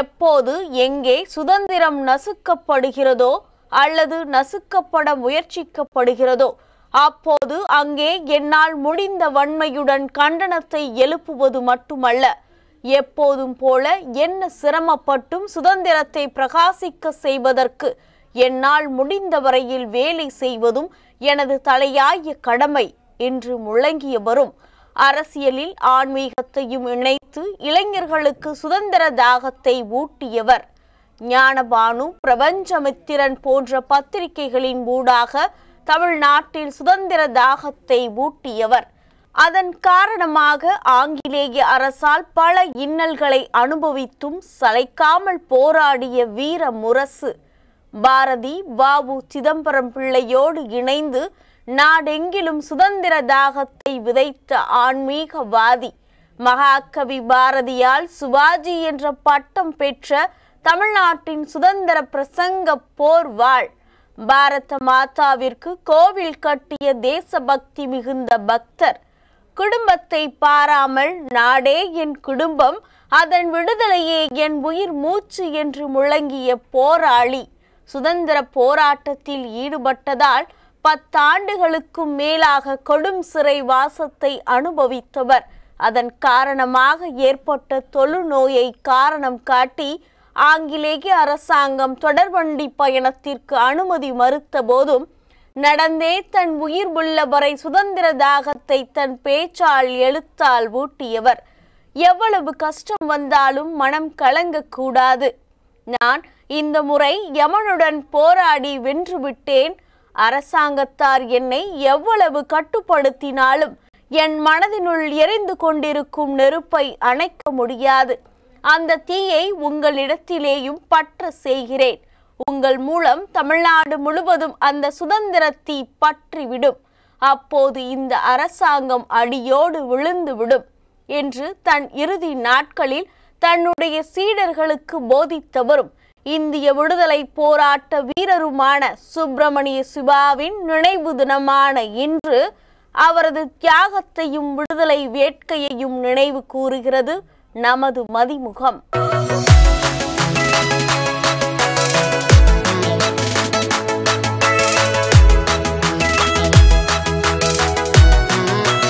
எப்போது எங்கே சுதந்திரம் நசுக்கப்படுகிறதோ அல்லது நசுக்கப்பட முயற்சிக்கப்படுகிறதோ அப்போது அங்கே என்னால் முடிந்த வன்மையுடன் கண்டனத்தை எழுப்புவது மட்டுமல்ல எப்போதும் போல என்ன சிரமப்பட்டும் சுதந்திரத்தை பிரகாசிக்க செய்வதற்கு என்னால் முடிந்த வரையில் வேலை செய்வதும் எனது தலையாய கடமை என்று முழங்கியவரும் வரும் அரசியலில் ஆன்மீகத்தையும் இணைத்து இளைஞர்களுக்கு சுதந்திர தாகத்தை ஊட்டியவர் ஞானபானு பிரபஞ்சமித்திரன் போன்ற பத்திரிகைகளின் ஊடாக தமிழ்நாட்டில் சுதந்திர தாகத்தை ஊட்டியவர் அதன் காரணமாக ஆங்கிலேய அரசால் பல இன்னல்களை அனுபவித்தும் சளைக்காமல் போராடிய வீர முரசு பாரதி வாவு சிதம்பரம் பிள்ளையோடு இணைந்து நாடெங்கிலும் சுதந்திர தாகத்தை விதைத்த ஆன்மீகவாதி மகாகவி பாரதியால் சுபாஜி என்ற பட்டம் பெற்ற தமிழ்நாட்டின் சுதந்திர பிரசங்க வாழ் பாரத மாதாவிற்கு கோவில் கட்டிய தேசபக்தி மிகுந்த பக்தர் குடும்பத்தை பாராமல் நாடே என் குடும்பம் அதன் விடுதலையே என் உயிர் மூச்சு என்று முழங்கிய போராளி சுதந்திர போராட்டத்தில் ஈடுபட்டதால் பத்தாண்டுகளுக்கும் மேலாக கொடும் சிறை வாசத்தை அனுபவித்தவர் அதன் காரணமாக ஏற்பட்ட தொழுநோயை காரணம் காட்டி ஆங்கிலேய அரசாங்கம் தொடர்வண்டி பயணத்திற்கு அனுமதி மறுத்த போதும் நடந்தே தன் உயிர் உள்ளவரை சுதந்திர தாகத்தை தன் பேச்சால் எழுத்தால் ஊட்டியவர் எவ்வளவு கஷ்டம் வந்தாலும் மனம் கலங்கக்கூடாது நான் இந்த முறை யமனுடன் போராடி வென்றுவிட்டேன் அரசாங்கத்தார் என்னை எவ்வளவு கட்டுப்படுத்தினாலும் என் மனதினுள் எரிந்து கொண்டிருக்கும் நெருப்பை அணைக்க முடியாது அந்த தீயை உங்களிடத்திலேயும் பற்ற செய்கிறேன் உங்கள் மூலம் தமிழ்நாடு முழுவதும் அந்த சுதந்திர தீ பற்றிவிடும் அப்போது இந்த அரசாங்கம் அடியோடு விழுந்துவிடும் என்று தன் இறுதி நாட்களில் தன்னுடைய சீடர்களுக்கு போதித்தவரும் இந்திய விடுதலை போராட்ட வீரருமான சுப்பிரமணிய சிவாவின் நினைவு தினமான இன்று அவரது தியாகத்தையும் விடுதலை வேட்கையையும் நினைவு கூறுகிறது நமது மதிமுகம்